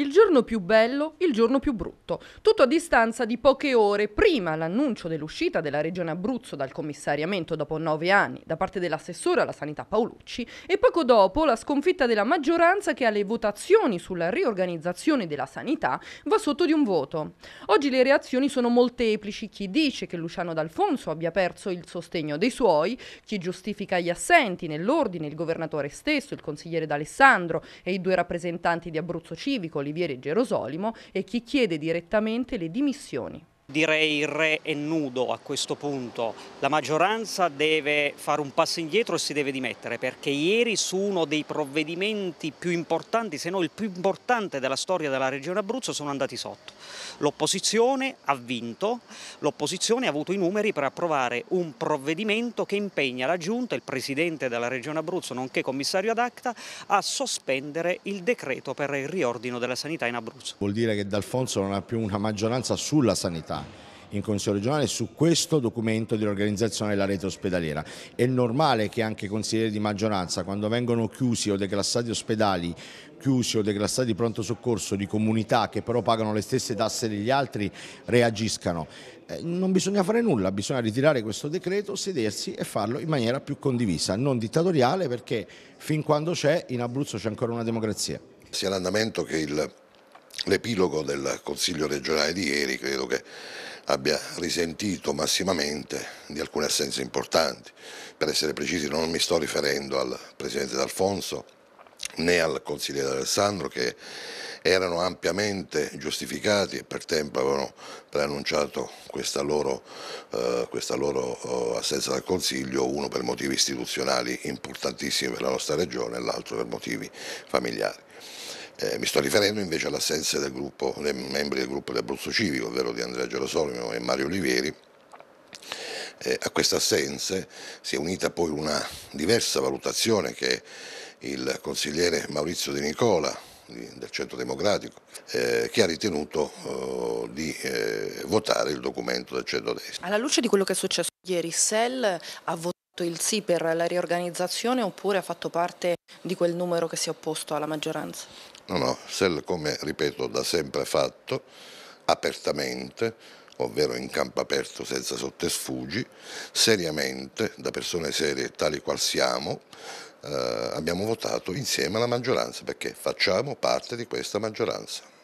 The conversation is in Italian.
Il giorno più bello, il giorno più brutto. Tutto a distanza di poche ore prima l'annuncio dell'uscita della Regione Abruzzo dal commissariamento dopo nove anni da parte dell'assessore alla sanità Paolucci e poco dopo la sconfitta della maggioranza che alle votazioni sulla riorganizzazione della sanità va sotto di un voto. Oggi le reazioni sono molteplici. Chi dice che Luciano D'Alfonso abbia perso il sostegno dei suoi, chi giustifica gli assenti nell'ordine, il governatore stesso, il consigliere D'Alessandro e i due rappresentanti di Abruzzo Civico, Olivieri e Gerosolimo e chi chiede direttamente le dimissioni direi il re è nudo a questo punto. La maggioranza deve fare un passo indietro e si deve dimettere perché ieri su uno dei provvedimenti più importanti, se non il più importante della storia della regione Abruzzo, sono andati sotto. L'opposizione ha vinto, l'opposizione ha avuto i numeri per approvare un provvedimento che impegna la Giunta, il Presidente della regione Abruzzo, nonché commissario ad acta, a sospendere il decreto per il riordino della sanità in Abruzzo. Vuol dire che D'Alfonso non ha più una maggioranza sulla sanità riunirà in Consiglio regionale su questo documento dell'organizzazione della rete ospedaliera. È normale che anche i consiglieri di maggioranza, quando vengono chiusi o declassati ospedali, chiusi o declassati pronto soccorso di comunità che però pagano le stesse tasse degli altri, reagiscano. Eh, non bisogna fare nulla, bisogna ritirare questo decreto, sedersi e farlo in maniera più condivisa, non dittatoriale perché fin quando c'è in Abruzzo c'è ancora una democrazia. Sia l'andamento che il l'epilogo del Consiglio regionale di ieri credo che abbia risentito massimamente di alcune assenze importanti. Per essere precisi non mi sto riferendo al Presidente D'Alfonso né al Consigliere Alessandro che erano ampiamente giustificati e per tempo avevano preannunciato questa loro, eh, questa loro eh, assenza dal Consiglio, uno per motivi istituzionali importantissimi per la nostra regione e l'altro per motivi familiari. Eh, mi sto riferendo invece all'assenza del gruppo, dei membri del gruppo di Abruzzo Civico, ovvero di Andrea Gerosolimo e Mario Olivieri. Eh, a queste assenze si è unita poi una diversa valutazione che il consigliere Maurizio De Nicola del Centro Democratico, eh, che ha ritenuto eh, di eh, votare il documento del centro-destra. Alla luce di quello che è successo ieri, Sell ha votato il sì per la riorganizzazione oppure ha fatto parte di quel numero che si è opposto alla maggioranza? No, no, Sell come ripeto da sempre fatto, apertamente, ovvero in campo aperto senza sottesfugi, seriamente, da persone serie tali qual siamo, eh, abbiamo votato insieme alla maggioranza perché facciamo parte di questa maggioranza.